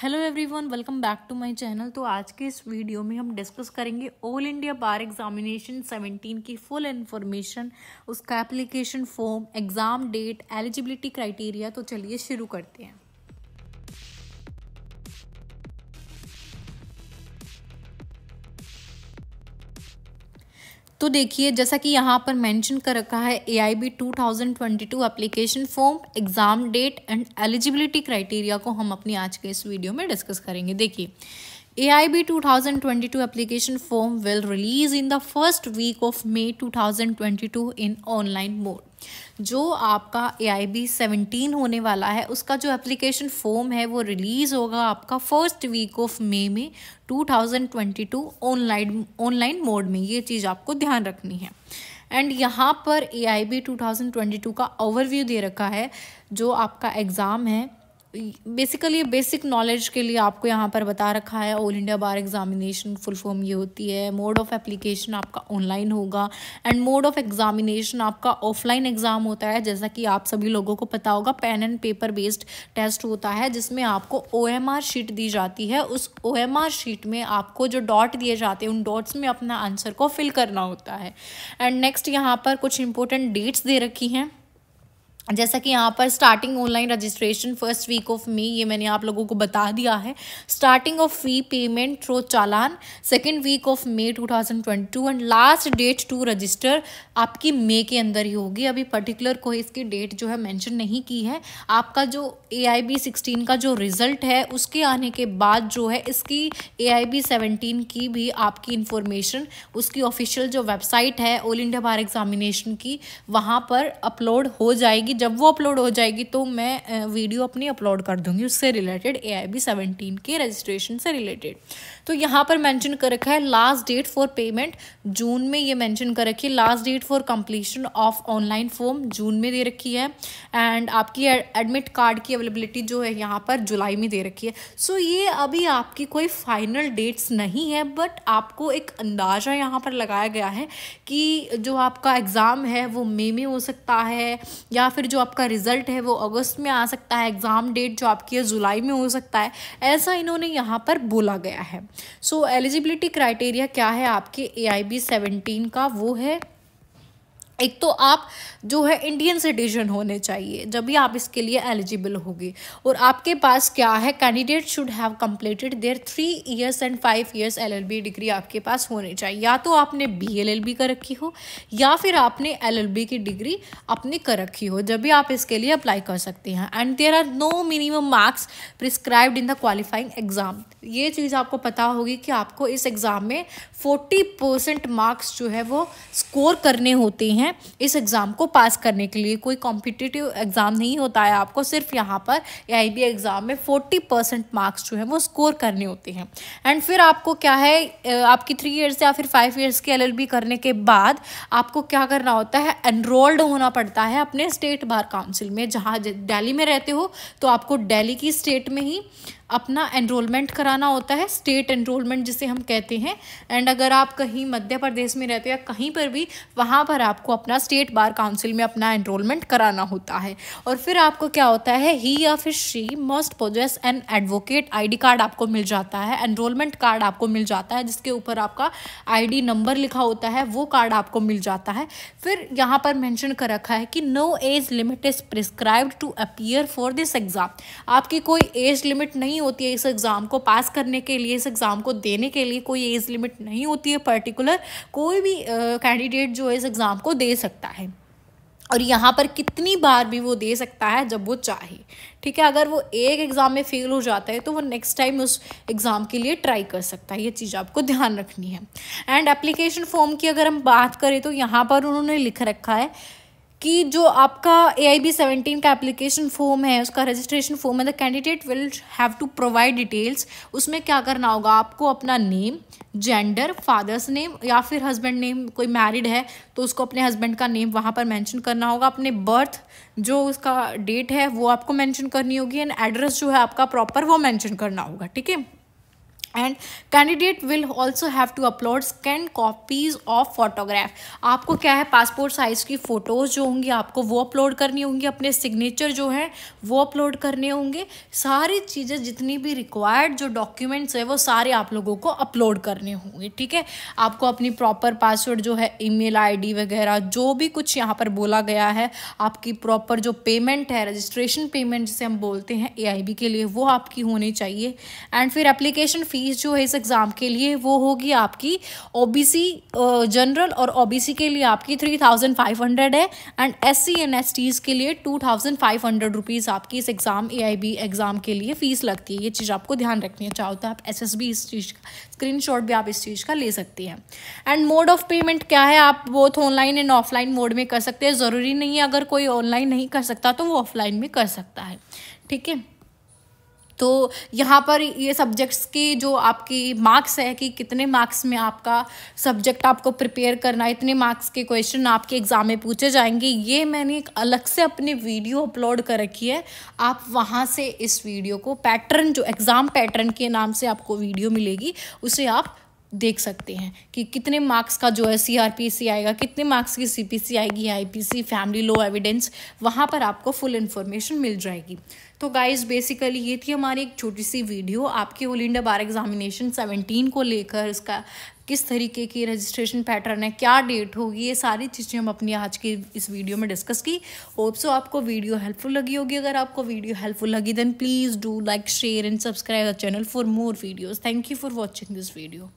Hello everyone welcome back to my channel तो आज के इस वीडियो में हम डिस्कस करेंगे ऑल इंडिया बार एग्जामिनेशन 17 की फुल इन्फॉर्मेशन उसका application form exam date eligibility criteria तो चलिए शुरू करते हैं तो देखिए जैसा कि यहाँ पर मेंशन कर रखा है A I B two thousand twenty two application form exam date and eligibility criteria को हम अपनी आज के इस वीडियो में डिस्कस करेंगे देखिए AIB 2022 application form will release in the first week of May 2022 in online mode. जो आपका ए आई बी सेवनटीन होने वाला है उसका जो एप्लीकेशन फॉर्म है वो रिलीज़ होगा आपका फर्स्ट वीक ऑफ मे में two thousand twenty two online online mode में ये चीज़ आपको ध्यान रखनी है एंड यहाँ पर A I B two thousand twenty two का ओवरव्यू दे रखा है जो आपका एग्ज़ाम है बेसिकली बेसिक नॉलेज के लिए आपको यहाँ पर बता रखा है all India bar examination full form ये होती है मोड ऑफ एप्लीकेशन आपका ऑनलाइन होगा एंड मोड ऑफ एग्जामिनेशन आपका ऑफलाइन एग्ज़ाम होता है जैसा कि आप सभी लोगों को पता होगा pen and paper based test होता है जिसमें आपको ओ शीट दी जाती है उस ओ शीट में आपको जो डॉट दिए जाते हैं उन डॉट्स में अपना आंसर को फिल करना होता है एंड नेक्स्ट यहाँ पर कुछ इंपॉर्टेंट डेट्स दे रखी हैं जैसा कि यहाँ पर starting online registration first week of May ये मैंने आप लोगों को बता दिया है starting of fee payment through challan second week of May 2022 and last date to register आपकी मे के अंदर ही होगी अभी पर्टिकुलर कोई इसकी डेट जो है मेंशन नहीं की है आपका जो ए आई बी सिक्सटीन का जो रिजल्ट है उसके आने के बाद जो है इसकी ए आई बी सेवनटीन की भी आपकी इंफॉर्मेशन उसकी ऑफिशियल जो वेबसाइट है ऑल इंडिया बार एग्जामिनेशन की वहाँ पर अपलोड हो जाएगी जब वो अपलोड हो जाएगी तो मैं वीडियो अपनी अपलोड कर दूंगी उससे related A I B seventeen के रजिस्ट्रेशन से रिलेटेड तो यहाँ पर मैंशन कर रखा है last date for payment June में ये मैंशन कर रखी है last date for completion of online form June में दे रखी है एंड आपकी एडमिट कार्ड की अवेलेबिलिटी जो है यहाँ पर जुलाई में दे रखी है सो so, ये अभी आपकी कोई फाइनल डेट्स नहीं है बट आपको एक अंदाज़ा यहाँ पर लगाया गया है कि जो आपका एग्ज़ाम है वो मे में हो सकता है या फिर फिर जो आपका रिजल्ट है वो अगस्त में आ सकता है एग्ज़ाम डेट जो आपकी है जुलाई में हो सकता है ऐसा इन्होंने यहाँ पर बोला गया है सो एलिजिबिलिटी क्राइटेरिया क्या है आपके ए आई बी सेवनटीन का वो है एक तो आप जो है इंडियन सिटीजन होने चाहिए जब भी आप इसके लिए एलिजिबल होगी और आपके पास क्या है candidate should have completed their three years and five years LLB degree आपके पास होनी चाहिए या तो आपने बीएलएलबी कर रखी हो या फिर आपने एलएलबी की डिग्री अपनी कर रखी हो जब भी आप इसके लिए अप्लाई कर सकते हैं and there are no minimum marks prescribed in the qualifying exam ये चीज़ आपको पता होगी कि आपको इस एग्ज़ाम में फोर्टी परसेंट मार्क्स जो है वो स्कोर करने होते हैं हैं इस एग्ज़ाम को पास करने के लिए कोई कॉम्पिटिटिव एग्ज़ाम नहीं होता है आपको सिर्फ यहाँ पर आई बी एग्ज़ाम में फोर्टी परसेंट मार्क्स जो है वो स्कोर करने होते हैं एंड फिर आपको क्या है आपकी थ्री ईयर्स या फिर फाइव ईयर्स की एल करने के बाद आपको क्या करना होता है एनरोल्ड होना पड़ता है अपने स्टेट बार काउंसिल में जहाँ डेली में रहते हो तो आपको डेली की स्टेट में ही अपना एनरोलमेंट कराना होता है स्टेट एनरोलमेंट जिसे हम कहते हैं एंड अगर आप कहीं मध्य प्रदेश में रहते हैं कहीं पर भी वहाँ पर आपको अपना स्टेट बार काउंसिल में अपना एनरोलमेंट कराना होता है और फिर आपको क्या होता है ही या फिर she must possess an advocate ID card आपको मिल जाता है एनरोलमेंट कार्ड आपको मिल जाता है जिसके ऊपर आपका आई नंबर लिखा होता है वो कार्ड आपको मिल जाता है फिर यहाँ पर मैंशन कर रखा है कि no age limit is prescribed to appear for this exam आपकी कोई एज लिमिट नहीं नहीं होती है इस एग्ज़ाम को पास करने के लिए इस एग्ज़ाम को देने के लिए कोई एज लिमिट नहीं होती है पर्टिकुलर कोई भी कैंडिडेट जो है इस एग्ज़ाम को दे सकता है और यहाँ पर कितनी बार भी वो दे सकता है जब वो चाहे ठीक है अगर वो एक एग्ज़ाम में फेल हो जाता है तो वो नेक्स्ट टाइम उस एग्ज़ाम के लिए ट्राई कर सकता है ये चीज़ आपको ध्यान रखनी है एंड एप्लीकेशन फॉर्म की अगर हम बात करें तो यहाँ पर उन्होंने लिख रखा है कि जो आपका ए आई बी सेवेंटीन का एप्लीकेशन फॉर्म है उसका रजिस्ट्रेशन फॉर्म है the candidate will have to provide details उसमें क्या करना होगा आपको अपना नेम जेंडर फादर्स नेम या फिर हस्बैंड नेम कोई मैरिड है तो उसको अपने हस्बैंड का नेम वहाँ पर मेंशन करना होगा अपने बर्थ जो उसका डेट है वो आपको मेंशन करनी होगी एंड एड्रेस जो है आपका प्रॉपर वो मेंशन करना होगा ठीक है and candidate will also have to upload scan copies of photograph आपको क्या है पासपोर्ट साइज़ की फ़ोटोज़ जो होंगी आपको वो अपलोड करनी होंगी अपने सिग्नेचर जो हैं वो अपलोड करने होंगे सारी चीज़ें जितनी भी रिक्वायर्ड जो डॉक्यूमेंट्स है वो सारे आप लोगों को अपलोड करने होंगे ठीक है आपको अपनी प्रॉपर पासवर्ड जो है आई डी वगैरह जो भी कुछ यहाँ पर बोला गया है आपकी प्रॉपर जो पेमेंट है रजिस्ट्रेशन पेमेंट जिसे हम बोलते हैं ए के लिए वो आपकी होनी चाहिए एंड फिर एप्लीकेशन फीस फीस जो है इस एग्ज़ाम के लिए वो होगी आपकी ओबीसी जनरल और ओबीसी के लिए आपकी थ्री थाउजेंड फाइव हंड्रेड है and S C and S Ts के लिए two thousand five hundred rupees आपकी इस exam A I B exam के लिए फ़ीस लगती है ये चीज़ आपको ध्यान रखनी है चाहो तो आप एस एस बी इस चीज़ का स्क्रीन शॉट भी आप इस चीज़ का ले सकती हैं एंड मोड ऑफ पेमेंट क्या है आप both online and offline mode में कर सकते हैं ज़रूरी नहीं है अगर कोई ऑनलाइन नहीं कर सकता तो वो ऑफलाइन में कर सकता है ठीक है तो यहाँ पर ये सब्जेक्ट्स के जो आपकी मार्क्स है कि कितने मार्क्स में आपका सब्जेक्ट आपको प्रिपेयर करना है इतने मार्क्स के क्वेश्चन आपके एग्ज़ाम में पूछे जाएंगे ये मैंने एक अलग से अपनी वीडियो अपलोड कर रखी है आप वहाँ से इस वीडियो को पैटर्न जो एग्ज़ाम पैटर्न के नाम से आपको वीडियो मिलेगी उसे आप देख सकते हैं कि कितने मार्क्स का जो है सी आएगा कितने मार्क्स की सी पी सी आएगी I P C family law evidence वहाँ पर आपको फुल इन्फॉर्मेशन मिल जाएगी तो गाइज बेसिकली ये थी हमारी एक छोटी सी वीडियो आपके all India bar examination seventeen को लेकर इसका किस तरीके की रजिस्ट्रेशन पैटर्न है क्या डेट होगी ये सारी चीज़ें हम अपनी आज की इस वीडियो में डिस्कस की होप सो आपको वीडियो हेल्पफुल लगी होगी अगर आपको वीडियो हेल्पफुल लगी then please do like share and subscribe the channel for more videos thank you for watching this video